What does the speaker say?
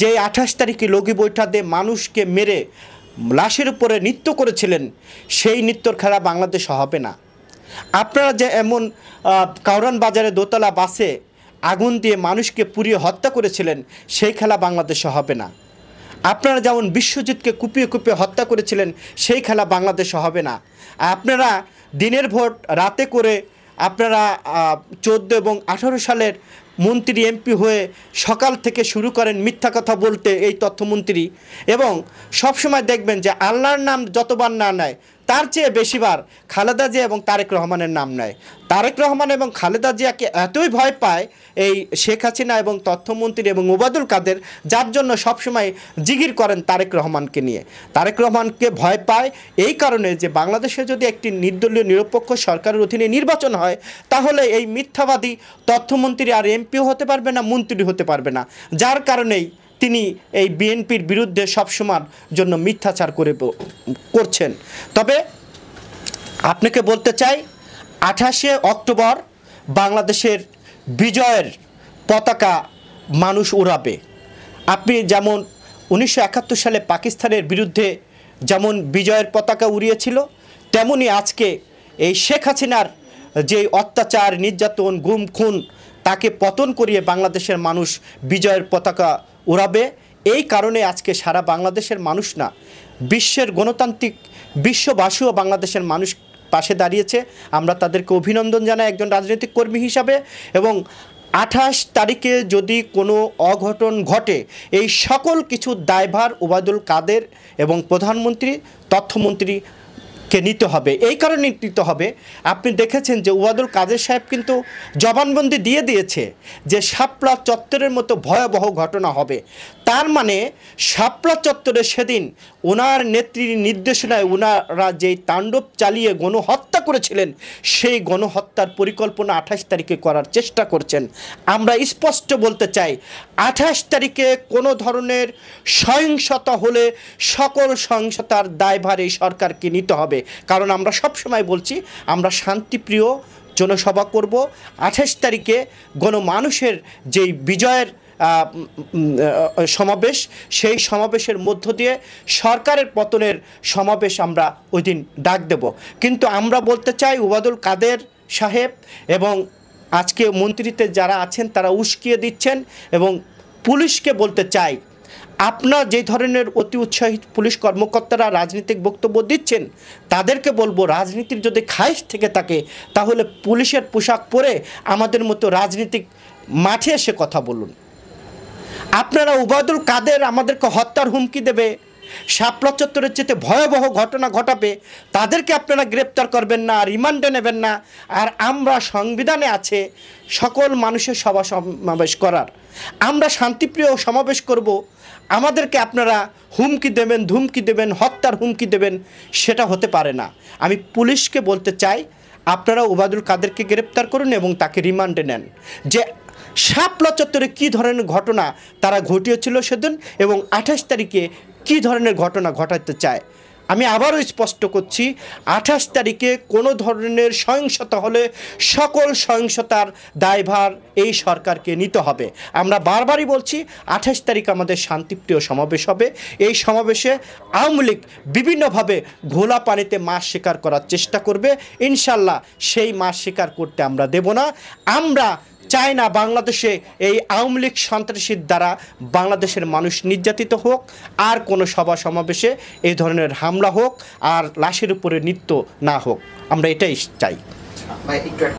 যে আঠাশ তারিখে লগি বৈঠাতে মানুষকে মেরে লাশের উপরে নৃত্য করেছিলেন সেই নৃত্যর খেলা বাংলাদেশে হবে না আপনারা যে এমন কাউরান বাজারে দোতলা বাসে আগুন দিয়ে মানুষকে পুড়িয়ে হত্যা করেছিলেন সেই খেলা বাংলাদেশে হবে না আপনারা যেমন বিশ্বজিৎকে কুপিয়ে কুপিয়ে হত্যা করেছিলেন সেই খেলা বাংলাদেশে হবে না আপনারা দিনের ভোট রাতে করে আপনারা চোদ্দো এবং আঠেরো সালের মন্ত্রী এমপি হয়ে সকাল থেকে শুরু করেন মিথ্যা কথা বলতে এই তথ্যমন্ত্রী এবং সবসময় দেখবেন যে আল্লাহর নাম যতবার না নেয় তার চেয়ে বেশিবার খালেদা জিয়া এবং তারেক রহমানের নাম নেয় তারেক রহমান এবং খালেদা জিয়াকে এতই ভয় পায় এই শেখ হাসিনা এবং তথ্যমন্ত্রী এবং ওবাদুল কাদের যার জন্য সবসময় জিগির করেন তারেক রহমানকে নিয়ে তারেক রহমানকে ভয় পায় এই কারণে যে বাংলাদেশে যদি একটি নির্দলীয় নিরপেক্ষ সরকারের অধীনে নির্বাচন হয় তাহলে এই মিথ্যাবাদী তথ্যমন্ত্রী আর এমপিও হতে পারবে না মন্ত্রী হতে পারবে না যার কারণেই তিনি এই বিএনপির বিরুদ্ধে সবসময় জন্য মিথ্যাচার করে করছেন তবে আপনাকে বলতে চাই আঠাশে অক্টোবর বাংলাদেশের বিজয়ের পতাকা মানুষ উড়াবে আপনি যেমন উনিশশো সালে পাকিস্তানের বিরুদ্ধে যেমন বিজয়ের পতাকা উড়িয়েছিল তেমনি আজকে এই শেখ হাসিনার যে অত্যাচার নির্যাতন গুম খুন তাকে পতন করিয়ে বাংলাদেশের মানুষ বিজয়ের পতাকা উড়াবে এই কারণে আজকে সারা বাংলাদেশের মানুষ না বিশ্বের গণতান্ত্রিক বিশ্ববাসীও বাংলাদেশের মানুষ পাশে দাঁড়িয়েছে আমরা তাদেরকে অভিনন্দন জানাই একজন রাজনৈতিক কর্মী হিসাবে এবং আঠাশ তারিখে যদি কোনো অঘটন ঘটে এই সকল কিছু দায়ভার ওবায়দুল কাদের এবং প্রধানমন্ত্রী তথ্যমন্ত্রী কে নিতে হবে এই কারণে নিতে হবে আপনি দেখেছেন যে ওয়াদুল কাদের সাহেব কিন্তু জবানবন্দি দিয়ে দিয়েছে যে শাপলা চত্বরের মতো ভয়াবহ ঘটনা হবে তার মানে শাপলা চত্বরে সেদিন ওনার নেত্রীর নির্দেশনায় ওনারা যেই তাণ্ডব চালিয়ে গণহত্যা করেছিলেন সেই গণহত্যার পরিকল্পনা আঠাশ তারিখে করার চেষ্টা করছেন আমরা স্পষ্ট বলতে চাই আঠাশ তারিখে কোনো ধরনের সহিংসতা হলে সকল সহিংসতার দায়ভার এই সরকারকে নিতে হবে হবে কারণ আমরা সব সময় বলছি আমরা শান্তিপ্রিয় জনসভা করব আঠাশ তারিখে গণমানুষের যেই বিজয়ের সমাবেশ সেই সমাবেশের মধ্য দিয়ে সরকারের পতনের সমাবেশ আমরা ওই দিন ডাক দেব কিন্তু আমরা বলতে চাই ওবাদুল কাদের সাহেব এবং আজকে মন্ত্রীতে যারা আছেন তারা উস্কিয়ে দিচ্ছেন এবং পুলিশকে বলতে চাই আপনার যে ধরনের অতি উৎসাহিত পুলিশ কর্মকর্তারা রাজনৈতিক বক্তব্য দিচ্ছেন তাদেরকে বলবো রাজনীতির যদি খাইশ থেকে থাকে তাহলে পুলিশের পোশাক পরে আমাদের মতো রাজনীতিক মাঠে এসে কথা বলুন আপনারা উবাদুল কাদের আমাদেরকে হত্যার হুমকি দেবে শাপলা চত্বরের চেয়ে ভয়াবহ ঘটনা ঘটাবে তাদেরকে আপনারা গ্রেপ্তার করবেন না রিমান্ডে নেবেন না আর আমরা সংবিধানে আছে সকল মানুষের সভা সমাবেশ করার আমরা শান্তিপ্রিয় সমাবেশ করব আমাদেরকে আপনারা হুমকি দেবেন ধুমকি দেবেন হত্যার হুমকি দেবেন সেটা হতে পারে না আমি পুলিশকে বলতে চাই আপনারা ওবায়দুল কাদেরকে গ্রেপ্তার করুন এবং তাকে রিমান্ডে নেন যে শাপলা চত্বরে কী ধরনের ঘটনা তারা ঘটিয়েছিল সেদিন এবং আঠাশ তারিখে কি ধরনের ঘটনা ঘটাতে চায় আমি আবারও স্পষ্ট করছি আঠাশ তারিখে কোনো ধরনের সহিংসতা হলে সকল সহিংসতার দায়ভার এই সরকারকে নিতে হবে আমরা বারবারই বলছি আঠাশ তারিখ আমাদের শান্তিপ্রিয় সমাবেশ হবে এই সমাবেশে আওয়ামী লীগ বিভিন্নভাবে ঘোলা পানিতে মাছ শিকার করার চেষ্টা করবে ইনশাল্লাহ সেই মাছ শিকার করতে আমরা দেব না আমরা চায় না বাংলাদেশে এই আওয়ামী লীগ সন্ত্রাসীর দ্বারা বাংলাদেশের মানুষ নির্যাতিত হোক আর কোনো সভা সমাবেশে এই ধরনের হামলা হোক আর লাশের উপরে নৃত্য না হোক আমরা এটাই চাই